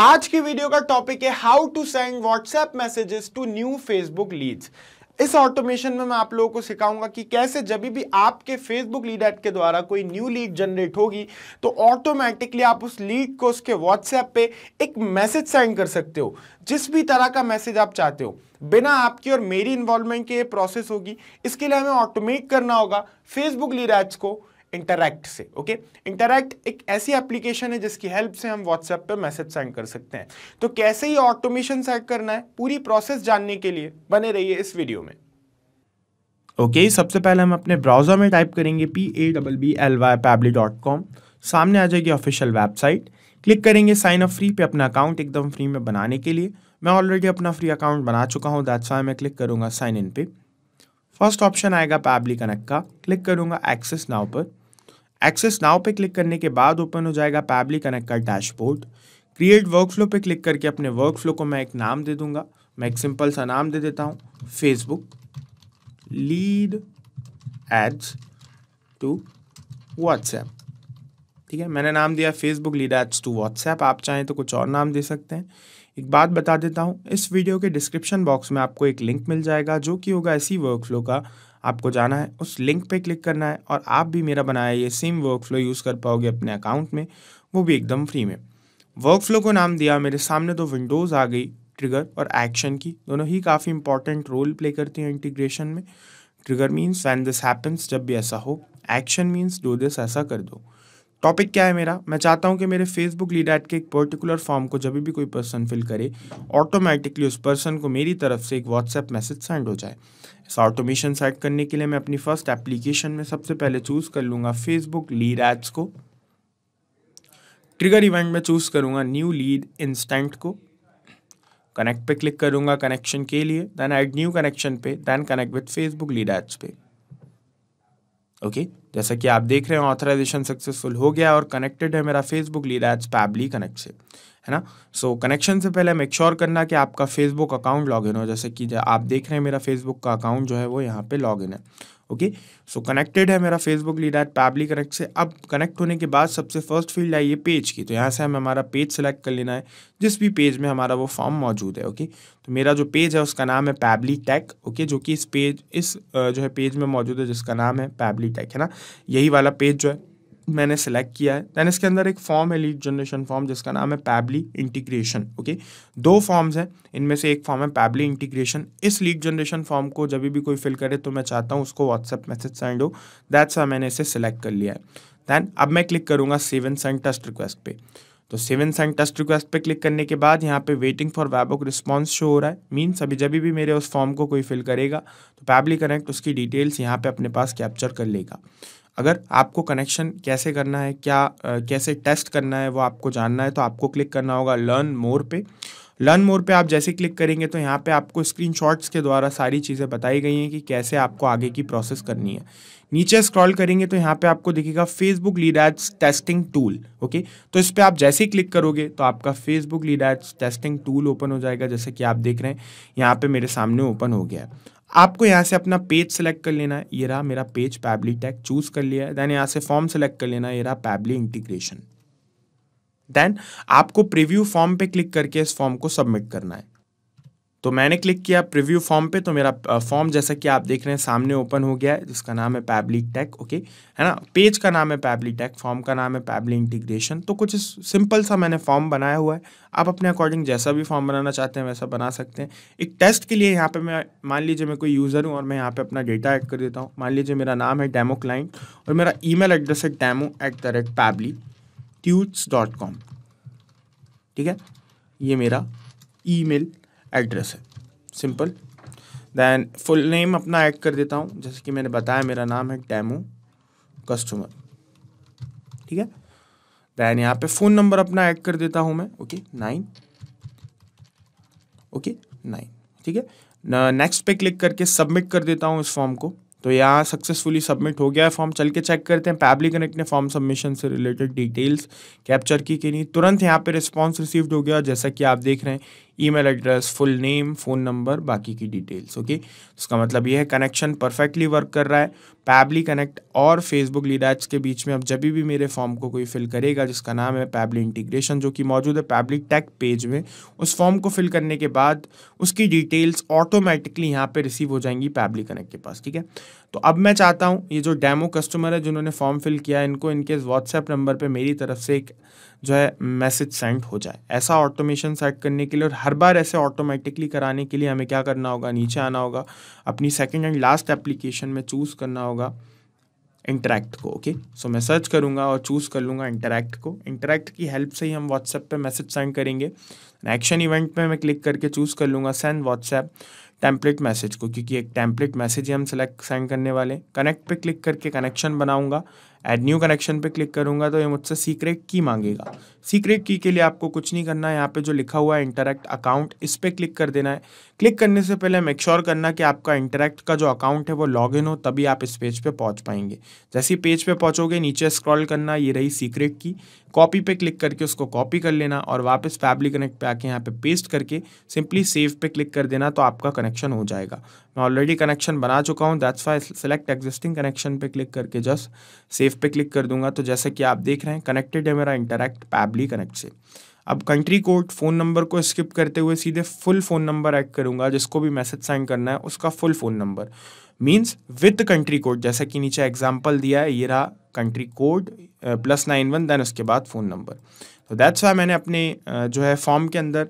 आज की वीडियो का टॉपिक है how to send WhatsApp messages to new Facebook leads इस ऑटोमेशन में मैं आप लोगों को सिखाऊंगा कि कैसे जब भी आपके फेसबुक लीड ऐड के द्वारा कोई न्यू लीड जनरेट होगी तो ऑटोमेटिकली आप उस लीड को उसके व्हाट्सएप पे एक मैसेज सेंड कर सकते हो जिस भी तरह का मैसेज आप चाहते हो बिना आपकी और मेरी इन्वॉल्वमेंट के ये प्रोसेस होगी इसके लिए हमें ऑटोमेट करना होगा फेसबुक लीड एड्स को इंटरैक्ट से ओके इंटरैक्ट एक ऐसी एप्लीकेशन है जिसकी हेल्प से हम व्हाट्सएप पे मैसेज सेंड कर सकते हैं तो कैसे ये ऑटोमेशन सेट करना है पूरी प्रोसेस जानने के लिए बने रहिए इस वीडियो में ओके okay, सबसे पहले हम अपने ब्राउज़र में टाइप करेंगे P A double B L Y Pabbly dot com सामने आ जाएगी ऑफिशियल वेबसाइट क्लिक करेंगे साइन अप फ्री पे अपना अकाउंट एकदम फ्री में बनाने के लिए मैं ऑलरेडी अपना फ्री अकाउंट बना चुका हूँ दैट्स वाई मैं क्लिक करूँगा साइन इन पे फर्स्ट ऑप्शन आएगा पैबली कनेक्ट का क्लिक करूँगा एक्सेस नाव पर एक्सेस नाव पे क्लिक करने के बाद ओपन हो जाएगा पैबली कनेक्ट का डैशबोर्ड क्रिएट वर्क फ्लो पे क्लिक करके अपने वर्क फ्लो को मैं एक नाम दे दूंगा मैं एक सिंपल सा नाम दे देता हूँ Facebook lead ads to WhatsApp ठीक है मैंने नाम दिया Facebook lead ads to WhatsApp आप चाहें तो कुछ और नाम दे सकते हैं एक बात बता देता हूँ इस वीडियो के डिस्क्रिप्शन बॉक्स में आपको एक लिंक मिल जाएगा जो कि होगा इसी वर्कफ्लो का आपको जाना है उस लिंक पे क्लिक करना है और आप भी मेरा बनाया ये सेम वर्क फ्लो यूज़ कर पाओगे अपने अकाउंट में वो भी एकदम फ्री में वर्क फ्लो को नाम दिया मेरे सामने तो विंडोज़ आ गई ट्रिगर और एक्शन की दोनों ही काफ़ी इंपॉर्टेंट रोल प्ले करती हैं इंटीग्रेशन में trigger means when this happens जब भी ऐसा हो एक्शन मीन्स डो दिस ऐसा कर दो टॉपिक क्या है मेरा मैं चाहता हूँ कि मेरे फेसबुक लीड एट के एक पर्टिकुलर फॉर्म को जब भी कोई पर्सन फिल करे ऑटोमेटिकली उस पर्सन को मेरी तरफ से एक व्हाट्सएप मैसेज सेंड हो जाए इस ऑटोमेशन सेट करने के लिए मैं अपनी फर्स्ट एप्लीकेशन में सबसे पहले चूज़ कर लूंगा फेसबुक लीड एड्स को ट्रिगर इवेंट में चूज़ करूंगा न्यू लीड इंस्टेंट को कनेक्ट पे क्लिक करूंगा कनेक्शन के लिए देन ऐड न्यू कनेक्शन पे then connect with Facebook lead ads पे ओके okay? जैसा कि आप देख रहे हैं ऑथराइजेशन सक्सेसफुल हो गया और कनेक्टेड है मेरा Facebook lead ads Pabbly Connect से है ना सो so, कनेक्शन से पहले मेक श्योर करना कि आपका फेसबुक अकाउंट लॉग इन हो जैसे कि आप देख रहे हैं मेरा फेसबुक का अकाउंट जो है वो यहाँ पे लॉग इन है ओके सो कनेक्टेड है मेरा Facebook lead ads Pabbly Connect से अब कनेक्ट होने के बाद सबसे फर्स्ट फील्ड आई है पेज की तो यहाँ से हमें हमारा पेज सेलेक्ट कर लेना है जिस भी पेज में हमारा वो फॉर्म मौजूद है ओके okay? तो मेरा जो पेज है उसका नाम है पैबली टैक ओके जो कि इस पेज इस जो है पेज में मौजूद है जिसका नाम है पैबली टैक है ना यही वाला पेज जो है मैंने सेलेक्ट किया है देन इसके अंदर एक फॉर्म है लीड जनरेशन फॉर्म जिसका नाम है पैबली इंटीग्रेशन ओके दो फॉर्म्स हैं इनमें से एक फॉर्म है पैबली इंटीग्रेशन इस लीड जनरेशन फॉर्म को जब भी कोई फिल करे तो मैं चाहता हूँ उसको व्हाट्सएप मैसेज सेंड हो दैट्स आ मैंने इसे सेलेक्ट कर लिया है दैन अब मैं क्लिक करूँगा सेवन सेंड टेस्ट रिक्वेस्ट पे तो सेवन सेंड टेस्ट रिक्वेस्ट पे क्लिक करने के बाद यहाँ पे waiting for webhook response show हो रहा है मीन्स अभी जब भी मेरे उस फॉर्म को कोई फिल करेगा तो पैबली कनेक्ट उसकी डिटेल्स यहाँ पे अपने पास कैप्चर कर लेगा अगर आपको कनेक्शन कैसे करना है क्या कैसे टेस्ट करना है वो आपको जानना है तो आपको क्लिक करना होगा लर्न मोर पे लर्न मोर पे आप जैसे क्लिक करेंगे तो यहाँ पे आपको स्क्रीनशॉट्स के द्वारा सारी चीज़ें बताई गई हैं कि कैसे आपको आगे की प्रोसेस करनी है नीचे स्क्रॉल करेंगे तो यहाँ पे आपको दिखेगा Facebook lead ads testing tool okay तो इस पर आप जैसे ही क्लिक करोगे तो आपका Facebook lead ads testing tool open हो जाएगा जैसे कि आप देख रहे हैं यहाँ पे मेरे सामने ओपन हो गया है आपको यहाँ से अपना पेज सेलेक्ट कर लेना है ये रहा मेरा पेज पैबली टैग चूज कर लिया है देन यहाँ से फॉर्म सेलेक्ट कर लेना है ये रहा पैबली इंटीग्रेशन देन आपको प्रीव्यू फॉर्म पे क्लिक करके इस फॉर्म को सबमिट करना है तो मैंने क्लिक किया प्रीव्यू फॉर्म पे तो मेरा फॉर्म जैसा कि आप देख रहे हैं सामने ओपन हो गया है जिसका नाम है पैबली टेक ओके है ना पेज का नाम है पैबली टेक फॉर्म का नाम है पैबली इंटीग्रेशन तो कुछ सिंपल सा मैंने फॉर्म बनाया हुआ है आप अपने अकॉर्डिंग जैसा भी फॉर्म बनाना चाहते हैं वैसा बना सकते हैं एक टेस्ट के लिए यहाँ पर मैं मान लीजिए मैं कोई यूज़र हूँ और मैं यहाँ पर अपना डेटा एड कर देता हूँ मान लीजिए मेरा नाम है डैमो क्लाइंट और मेरा ई एड्रेस है demo at the rate Pabbly dot com ठीक है ये मेरा ईमेल एड्रेस है सिंपल दैन फुल नेम अपना ऐड कर देता हूँ जैसे कि मैंने बताया मेरा नाम है डैमो कस्टमर ठीक है दैन यहाँ पे फ़ोन नंबर अपना ऐड कर देता हूँ मैं ओके नाइन ओके नाइन ठीक है नेक्स्ट पे क्लिक करके सबमिट कर देता हूँ इस फॉर्म को तो यहाँ सक्सेसफुली सबमिट हो गया है फॉर्म चल के चेक करते हैं पैबली कनेक्ट ने फॉर्म सबमिशन से रिलेटेड डिटेल्स कैप्चर की कि नहीं तुरंत यहाँ पे रिस्पांस रिसीव्ड हो गया जैसा कि आप देख रहे हैं email address full name phone number बाकी की डिटेल्स ओके उसका मतलब ये है कनेक्शन परफेक्टली वर्क कर रहा है पैबली कनेक्ट और फेसबुक लीडाच के बीच में अब जब भी मेरे फॉर्म को कोई फिल करेगा जिसका नाम है पैबली इंटीग्रेशन जो कि मौजूद है पैबली टैक पेज में उस फॉर्म को फिल करने के बाद उसकी डिटेल्स ऑटोमेटिकली यहाँ पे रिसीव हो जाएंगी पैबली कनेक्ट के पास ठीक है तो अब मैं चाहता हूँ ये जो डेमो कस्टमर है जिन्होंने फॉर्म फिल किया इनको इनके व्हाट्सएप नंबर पर मेरी तरफ से एक जो है मैसेज सेंड हो जाए ऐसा ऑटोमेशन सेट करने के लिए और हर बार ऐसे ऑटोमेटिकली कराने के लिए हमें क्या करना होगा नीचे आना होगा अपनी सेकेंड एंड लास्ट एप्लीकेशन में चूज़ करना होगा इंटरेक्ट को ओके सो मैं सर्च करूंगा और चूज़ कर लूंगा इंटरेक्ट को इंटरेक्ट की हेल्प से ही हम व्हाट्सएप पे मैसेज सेंड करेंगे एक्शन इवेंट पे मैं क्लिक करके चूज़ कर लूंगा सेंड व्हाट्सएप टेम्पलेट मैसेज को क्योंकि एक टेम्पलेट मैसेज ही हम सेलेक्ट सेंड करने वाले कनेक्ट पे क्लिक करके कनेक्शन बनाऊँगा एड न्यू कनेक्शन पे क्लिक करूंगा तो ये मुझसे सीक्रेट की मांगेगा सीक्रेट की के लिए आपको कुछ नहीं करना है यहाँ पे जो लिखा हुआ है इंटरेक्ट अकाउंट इस पर क्लिक कर देना है क्लिक करने से पहले मेक श्योर करना कि आपका इंटरेक्ट का जो अकाउंट है वो लॉग इन हो तभी आप इस पेज पर पे पहुँच पाएंगे जैसे ही पेज पर पे पहुँचोगे नीचे स्क्रॉल करना ये रही सीक्रेट की कॉपी पे क्लिक करके उसको कॉपी कर लेना और वापस फैब्रिक कनेक्ट पे आके यहाँ पे पेस्ट करके सिंपली सेव पे क्लिक कर देना तो आपका कनेक्शन हो जाएगा मैं ऑलरेडी कनेक्शन बना चुका हूँ that's why select existing connection पे क्लिक करके जस्ट सेव पे क्लिक कर दूंगा तो जैसे कि आप देख रहे हैं कनेक्टेड है मेरा इंटरेक्ट पैबली कनेक्ट से अब कंट्री कोड फ़ोन नंबर को स्किप करते हुए सीधे फुल फ़ोन नंबर ऐड करूंगा जिसको भी मैसेज सेंड करना है उसका full phone number means with country code जैसा कि नीचे एग्जाम्पल दिया है ये रहा country code plus nine one then उसके बाद फ़ोन नंबर तो दैट्स वाई मैंने अपने जो है फॉर्म के अंदर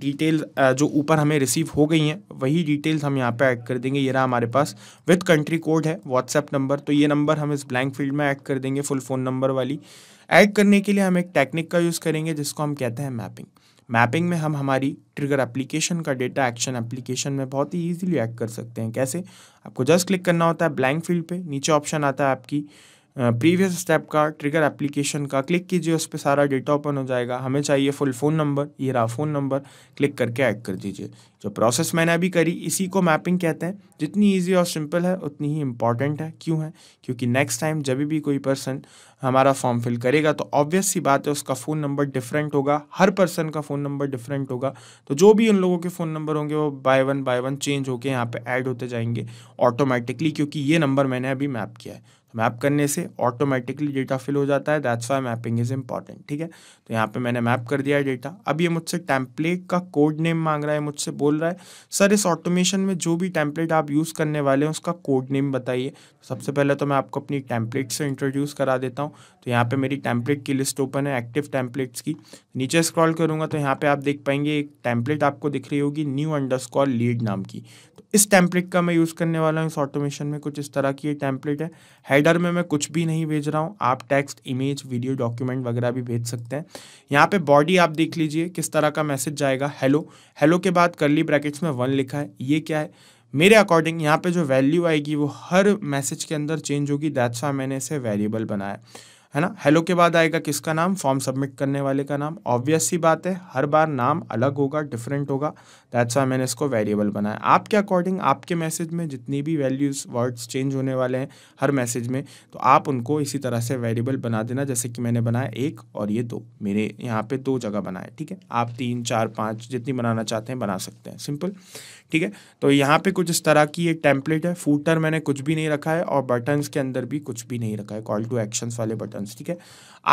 डिटेल जो ऊपर हमें रिसीव हो गई हैं वही डिटेल्स हम यहाँ पे ऐड कर देंगे ये रहा हमारे पास विथ कंट्री कोड है व्हाट्सएप नंबर तो ये नंबर हम इस ब्लैंक फील्ड में ऐड कर देंगे फुल फ़ोन नंबर वाली ऐड करने के लिए हम एक टेक्निक का यूज़ करेंगे जिसको हम कहते हैं मैपिंग मैपिंग में हम हमारी ट्रिगर एप्लीकेशन का डेटा एक्शन एप्लीकेशन में बहुत ही ईजिली ऐड कर सकते हैं कैसे आपको जस्ट क्लिक करना होता है ब्लैंक फील्ड पर नीचे ऑप्शन आता है आपकी प्रीवियस स्टेप का ट्रिगर एप्लीकेशन का क्लिक कीजिए उस पर सारा डेटा ओपन हो जाएगा हमें चाहिए फुल फ़ोन नंबर ये रहा फ़ोन नंबर क्लिक करके ऐड कर दीजिए जो प्रोसेस मैंने अभी करी इसी को मैपिंग कहते हैं जितनी ईजी और सिंपल है उतनी ही इंपॉर्टेंट है क्यों है क्योंकि नेक्स्ट टाइम जब भी कोई पर्सन हमारा फॉर्म फिल करेगा तो ऑब्वियस सी बात है उसका फ़ोन नंबर डिफरेंट होगा हर पर्सन का फ़ोन नंबर डिफरेंट होगा तो जो भी उन लोगों के फ़ोन नंबर होंगे वो by one by one change होकर यहाँ पे ऐड होते जाएंगे ऑटोमेटिकली क्योंकि ये नंबर मैंने अभी मैप किया है तो मैप करने से ऑटोमेटिकली डेटा फिल हो जाता है that's why mapping is important ठीक है तो यहाँ पर मैंने मैप कर दिया है डेटा अब ये मुझसे टैंपलेट का कोड नेम मांग रहा है मुझसे बोल रहा है सर इस ऑटोमेशन में जो भी टैंपलेट आप यूज़ करने वाले हैं उसका कोड नेम बताइए सबसे पहले तो मैं आपको अपनी टैंपलेट से इंट्रोड्यूस करा देता हूँ तो यहाँ पे मेरी टैंपलेट की लिस्ट ओपन है एक्टिव टैंपलेट्स की नीचे स्क्रॉल करूँगा तो यहाँ पे आप देख पाएंगे एक टैंपलेट आपको दिख रही होगी न्यू अंडरस्कॉर लीड नाम की तो इस टैंपलेट का मैं यूज़ करने वाला हूँ इस ऑटोमेशन में कुछ इस तरह की ये टैंपलेट है हेडर में मैं कुछ भी नहीं भेज रहा हूँ आप टेक्स्ट इमेज वीडियो डॉक्यूमेंट वगैरह भी भेज सकते हैं यहाँ पर बॉडी आप देख लीजिए किस तरह का मैसेज जाएगा हेलो हेलो के बाद करली ब्रैकेट्स में वन लिखा है ये क्या है मेरे अकॉर्डिंग यहाँ पे जो वैल्यू आएगी वो हर मैसेज के अंदर चेंज होगी दैट्स वाई मैंने इसे वेरिएबल बनाया है ना हेलो के बाद आएगा किसका नाम फॉर्म सबमिट करने वाले का नाम ऑब्वियस सी बात है हर बार नाम अलग होगा डिफरेंट होगा दैट्स वाई मैंने इसको वेरिएबल बनाया आपके अकॉर्डिंग आपके मैसेज में जितनी भी वैल्यूज़ वर्ड्स चेंज होने वाले हैं हर मैसेज में तो आप उनको इसी तरह से वेरिएबल बना देना जैसे कि मैंने बनाया एक और ये दो मेरे यहाँ पर दो जगह बनाए ठीक है आप तीन चार पाँच जितनी बनाना चाहते हैं बना सकते हैं सिंपल ठीक है तो यहाँ पर कुछ इस तरह की एक टेम्पलेट है फूटर मैंने कुछ भी नहीं रखा है और बटन्स के अंदर भी कुछ भी नहीं रखा है कॉल टू एक्शन वाले बटन इंपॉर्टेंस ठीक है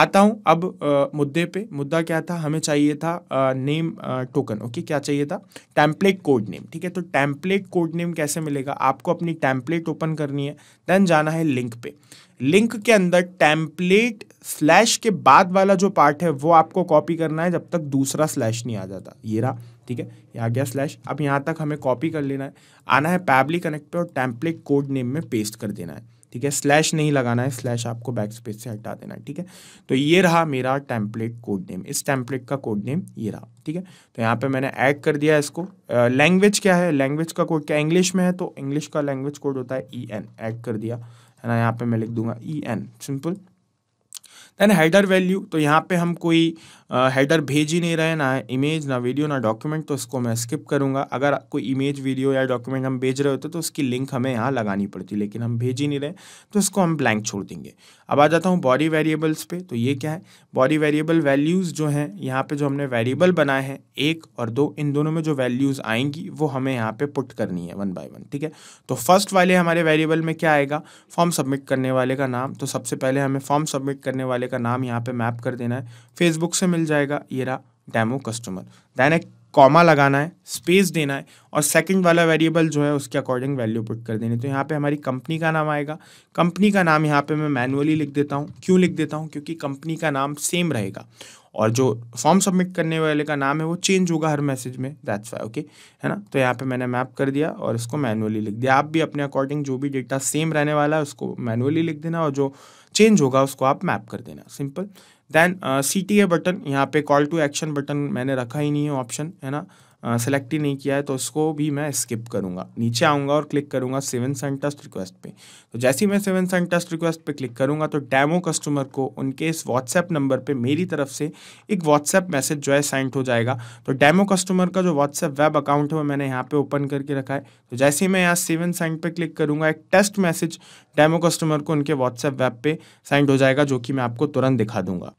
आता हूँ अब आ, मुद्दे पे मुद्दा क्या था हमें चाहिए था आ, नेम आ, टोकन ओके क्या चाहिए था टैंपलेट कोड नेम ठीक है तो टैंपलेट कोड नेम कैसे मिलेगा आपको अपनी टैंपलेट ओपन करनी है देन जाना है लिंक पे लिंक के अंदर टैंपलेट स्लैश के बाद वाला जो पार्ट है वो आपको कॉपी करना है जब तक दूसरा स्लैश नहीं आ जाता ये रहा ठीक है ये आ गया स्लैश अब यहाँ तक हमें कॉपी कर लेना है आना है पैबली कनेक्ट पे और टैंपलेट कोड नेम में पेस्ट कर देना है ठीक है स्लैश नहीं लगाना है स्लैश आपको बैक स्पेस से हटा देना है ठीक है तो ये रहा मेरा टेम्पलेट कोड नेम इस टेम्पलेट का कोड नेम ये रहा ठीक है तो यहाँ पे मैंने ऐड कर दिया इसको लैंग्वेज uh, क्या है लैंग्वेज का कोड क्या इंग्लिश में है तो इंग्लिश का लैंग्वेज कोड होता है ई एन ऐड कर दिया है ना यहाँ पे मैं लिख दूंगा E N simple then header value तो यहाँ पे हम कोई हेडर भेज ही नहीं रहे ना इमेज ना वीडियो ना डॉक्यूमेंट तो इसको मैं स्किप करूँगा अगर कोई इमेज वीडियो या डॉक्यूमेंट हम भेज रहे होते तो उसकी लिंक हमें यहाँ लगानी पड़ती लेकिन हम भेज ही नहीं रहे तो इसको हम ब्लैंक छोड़ देंगे अब आ जाता हूँ बॉडी वेरिएबल्स पे तो ये क्या है बॉडी वेरिएबल वैल्यूज़ जो हैं यहाँ पर जो हमने वेरिएबल बनाए हैं एक और दो इन दोनों में जो वैल्यूज़ आएंगी वो हमें यहाँ पर पुट करनी है वन बाई वन ठीक है तो फर्स्ट वाले हमारे वेरिएबल में क्या आएगा फॉर्म सबमिट करने वाले का नाम तो सबसे पहले हमें फॉर्म सबमिट करने वाले का नाम यहाँ पे मैप कर देना है फेसबुक से मिल जाएगा ये रहा डेमो कस्टमर देन एक कॉमा लगाना है स्पेस देना है और सेकंड वाला वेरिएबल जो है उसके अकॉर्डिंग वैल्यू पुट कर देनी तो यहाँ पे हमारी कंपनी का नाम आएगा कंपनी का नाम यहाँ पे मैं मैनुअली लिख देता हूँ क्यों लिख देता हूँ क्योंकि कंपनी का नाम सेम रहेगा और जो फॉर्म सबमिट करने वाले का नाम है वो चेंज होगा हर मैसेज में दैट्स वाई ओके है ना तो यहाँ पे मैंने मैप कर दिया और इसको मैनुअली लिख दिया आप भी अपने अकॉर्डिंग जो भी डेटा सेम रहने वाला है उसको मैनुअली लिख देना और जो चेंज होगा उसको आप मैप कर देना simple then C T A button यहाँ पे कॉल टू एक्शन बटन मैंने रखा ही नहीं है ऑप्शन है ना सेलेक्ट ही नहीं किया है तो उसको भी मैं स्किप करूँगा नीचे आऊँगा और क्लिक करूंगा सेवन सन टेस्ट रिक्वेस्ट पे तो जैसे ही मैं सेवन सन टेस्ट रिक्वेस्ट पे क्लिक करूंगा तो डैमो कस्टमर को उनके इस व्हाट्सएप नंबर पर मेरी तरफ से एक व्हाट्सएप मैसेज जो है सेंड हो जाएगा तो डैमो कस्टमर का जो व्हाट्सएप वेब अकाउंट है वो मैंने यहाँ पर ओपन करके रखा है तो जैसे ही मैं यहाँ सेवन सन पर क्लिक करूँगा एक टेस्ट मैसेज डैमो कस्टमर को उनके व्हाट्सएप वेब पे सेंड हो जाएगा जो कि मैं आपको तुरंत दिखा दूंगा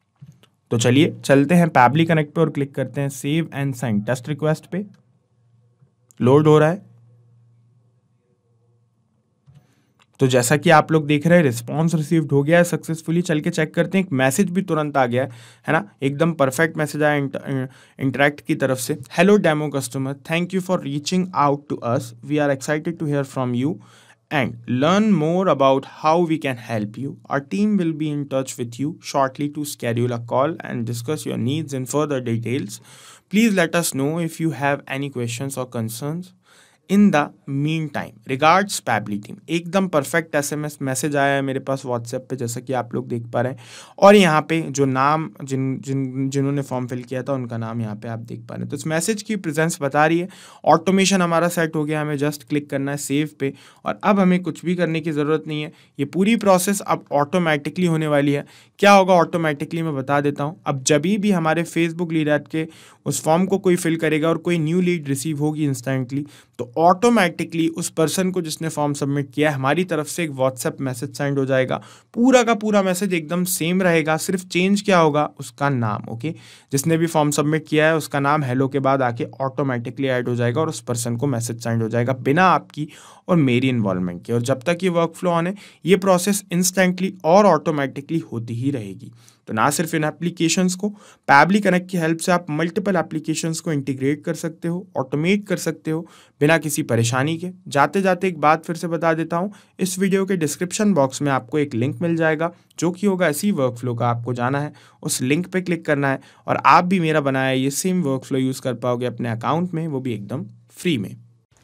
तो चलिए चलते हैं पैबली कनेक्ट पे और क्लिक करते हैं save and send test request पे लोड हो रहा है तो जैसा कि आप लोग देख रहे हैं रिस्पॉन्स रिसीव्ड हो गया है सक्सेसफुली चल के चेक करते हैं एक मैसेज भी तुरंत आ गया है है ना एकदम परफेक्ट मैसेज आया इंटरेक्ट की तरफ से hello demo customer thank you for reaching out to us we are excited to hear from you and learn more about how we can help you. Our team will be in touch with you shortly to schedule a call and discuss your needs in further details. Please let us know if you have any questions or concerns. In the meantime regards Pabbly team एकदम perfect S M S message आया है मेरे पास WhatsApp पे जैसा कि आप लोग देख पा रहे हैं और यहाँ पे जो नाम जिन जिन जिन्होंने फॉर्म फिल किया था उनका नाम यहाँ पे आप देख पा रहे हैं तो इस मैसेज की प्रेजेंस बता रही है ऑटोमेशन हमारा सेट हो गया हमें जस्ट क्लिक करना है सेव पे और अब हमें कुछ भी करने की ज़रूरत नहीं है ये पूरी प्रोसेस अब ऑटोमेटिकली होने वाली है क्या होगा ऑटोमेटिकली मैं बता देता हूँ अब जब भी हमारे फेसबुक लीड के उस फॉर्म को कोई फिल करेगा और कोई न्यू लीड रिसीव होगी इंस्टेंटली तो ऑटोमेटिकली उस पर्सन को जिसने फॉर्म सबमिट किया है हमारी तरफ से एक व्हाट्सएप मैसेज सेंड हो जाएगा पूरा का पूरा मैसेज एकदम सेम रहेगा सिर्फ चेंज क्या होगा उसका नाम ओके जिसने भी फॉर्म सबमिट किया है उसका नाम हेलो के बाद आके ऑटोमेटिकली ऐड हो जाएगा और उस पर्सन को मैसेज सेंड हो जाएगा बिना आपकी और मेरी इन्वॉल्वमेंट की और जब तक ये वर्क फ्लो ऑन है ये प्रोसेस इंस्टेंटली और ऑटोमेटिकली होती ही रहेगी तो ना सिर्फ इन एप्लीकेशंस को पैबली कनेक्ट की हेल्प से आप मल्टीपल एप्लीकेशंस को इंटीग्रेट कर सकते हो ऑटोमेट कर सकते हो बिना किसी परेशानी के जाते जाते एक बात फिर से बता देता हूँ इस वीडियो के डिस्क्रिप्शन बॉक्स में आपको एक लिंक मिल जाएगा जो कि होगा इसी वर्क फ्लो का आपको जाना है उस लिंक पर क्लिक करना है और आप भी मेरा बनाया ये सेम वर्क फ्लो यूज़ कर पाओगे अपने अकाउंट में वो भी एकदम फ्री में